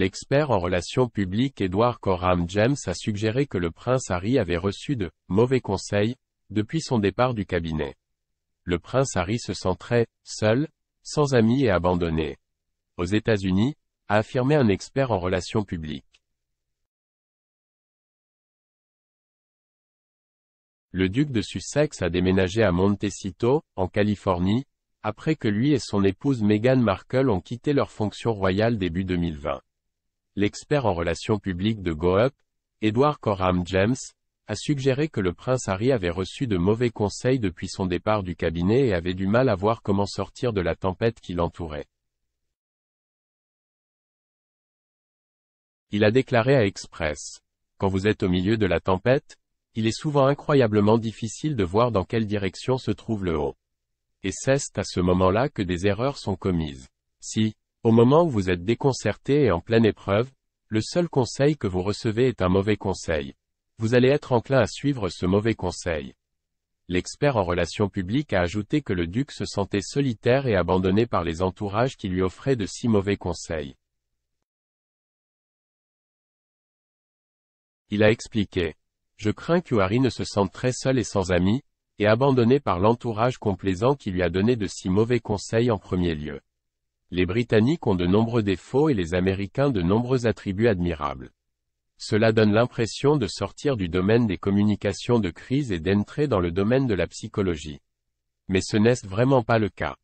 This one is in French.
L'expert en relations publiques Edward Coram James a suggéré que le prince Harry avait reçu de mauvais conseils depuis son départ du cabinet. Le prince Harry se sent seul, sans amis et abandonné. Aux États-Unis, a affirmé un expert en relations publiques. Le duc de Sussex a déménagé à Montecito, en Californie, après que lui et son épouse Meghan Markle ont quitté leur fonction royale début 2020 l'expert en relations publiques de Up, Edward Coram James, a suggéré que le prince Harry avait reçu de mauvais conseils depuis son départ du cabinet et avait du mal à voir comment sortir de la tempête qui l'entourait. Il a déclaré à Express. Quand vous êtes au milieu de la tempête, il est souvent incroyablement difficile de voir dans quelle direction se trouve le haut. Et c'est à ce moment-là que des erreurs sont commises. Si, au moment où vous êtes déconcerté et en pleine épreuve, le seul conseil que vous recevez est un mauvais conseil. Vous allez être enclin à suivre ce mauvais conseil. L'expert en relations publiques a ajouté que le duc se sentait solitaire et abandonné par les entourages qui lui offraient de si mauvais conseils. Il a expliqué. Je crains que ne se sente très seul et sans amis, et abandonné par l'entourage complaisant qui lui a donné de si mauvais conseils en premier lieu. Les Britanniques ont de nombreux défauts et les Américains de nombreux attributs admirables. Cela donne l'impression de sortir du domaine des communications de crise et d'entrer dans le domaine de la psychologie. Mais ce n'est vraiment pas le cas.